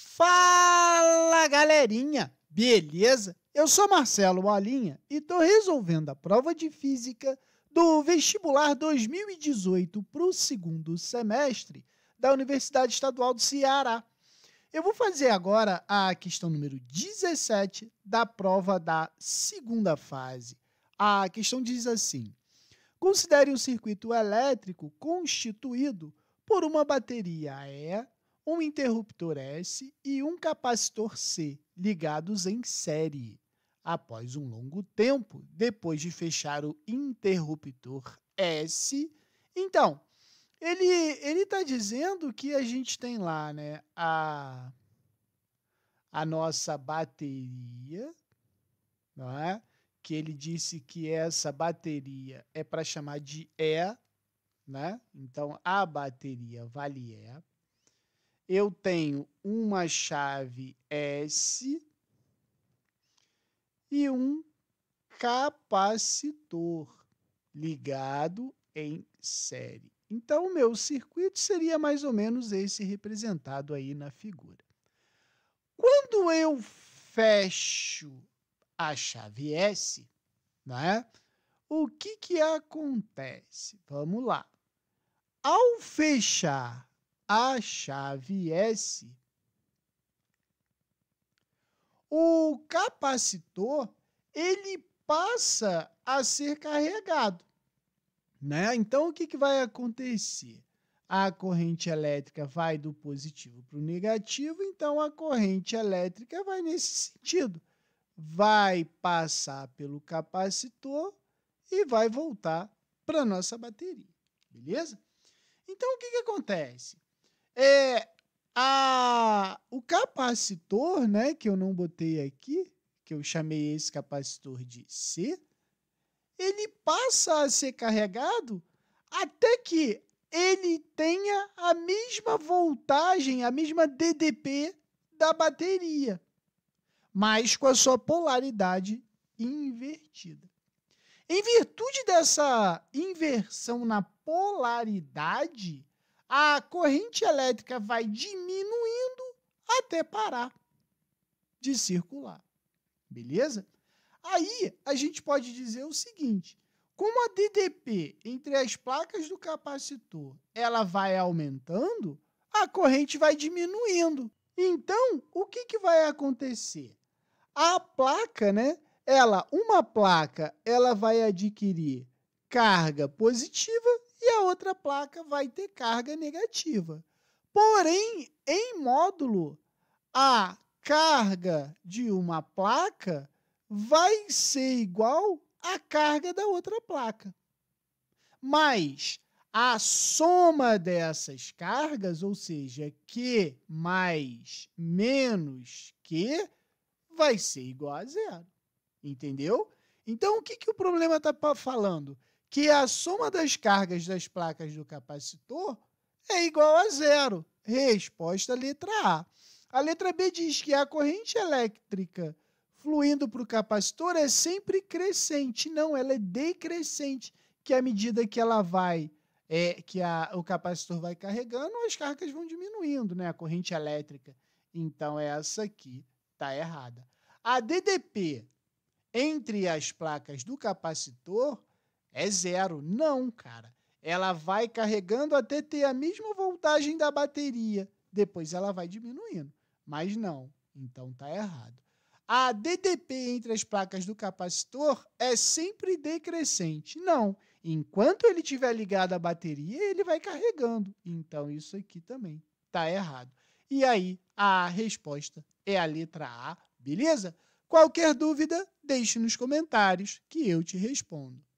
Fala galerinha, beleza? Eu sou Marcelo Alinha e estou resolvendo a prova de física do vestibular 2018 para o segundo semestre da Universidade Estadual do Ceará. Eu vou fazer agora a questão número 17 da prova da segunda fase. A questão diz assim: Considere um circuito elétrico constituído por uma bateria E um interruptor S e um capacitor C ligados em série. Após um longo tempo, depois de fechar o interruptor S, então, ele ele está dizendo que a gente tem lá, né, a a nossa bateria, não é? Que ele disse que essa bateria é para chamar de E, né? Então a bateria vale E eu tenho uma chave S e um capacitor ligado em série. Então, o meu circuito seria mais ou menos esse representado aí na figura. Quando eu fecho a chave S, né, o que, que acontece? Vamos lá. Ao fechar a chave é S. O capacitor, ele passa a ser carregado, né? Então o que, que vai acontecer? A corrente elétrica vai do positivo para o negativo, então a corrente elétrica vai nesse sentido. Vai passar pelo capacitor e vai voltar para a nossa bateria, beleza? Então o que, que acontece? É, a, o capacitor, né, que eu não botei aqui, que eu chamei esse capacitor de C, ele passa a ser carregado até que ele tenha a mesma voltagem, a mesma DDP da bateria, mas com a sua polaridade invertida. Em virtude dessa inversão na polaridade, a corrente elétrica vai diminuindo até parar de circular. Beleza? Aí a gente pode dizer o seguinte: como a DDP entre as placas do capacitor ela vai aumentando, a corrente vai diminuindo. Então, o que, que vai acontecer? A placa, né? Ela, uma placa, ela vai adquirir carga positiva e a outra placa vai ter carga negativa. Porém, em módulo, a carga de uma placa vai ser igual à carga da outra placa. Mas a soma dessas cargas, ou seja, Q mais menos Q, vai ser igual a zero. Entendeu? Então, o que, que o problema está falando? que a soma das cargas das placas do capacitor é igual a zero. Resposta letra A. A letra B diz que a corrente elétrica fluindo para o capacitor é sempre crescente. Não, ela é decrescente, que à medida que ela vai, é, que a, o capacitor vai carregando, as cargas vão diminuindo, né? A corrente elétrica. Então, é essa aqui está errada. A DDP entre as placas do capacitor é zero. Não, cara. Ela vai carregando até ter a mesma voltagem da bateria. Depois ela vai diminuindo. Mas não. Então tá errado. A DDP entre as placas do capacitor é sempre decrescente. Não. Enquanto ele estiver ligado à bateria, ele vai carregando. Então isso aqui também tá errado. E aí, a resposta é a letra A, beleza? Qualquer dúvida, deixe nos comentários que eu te respondo.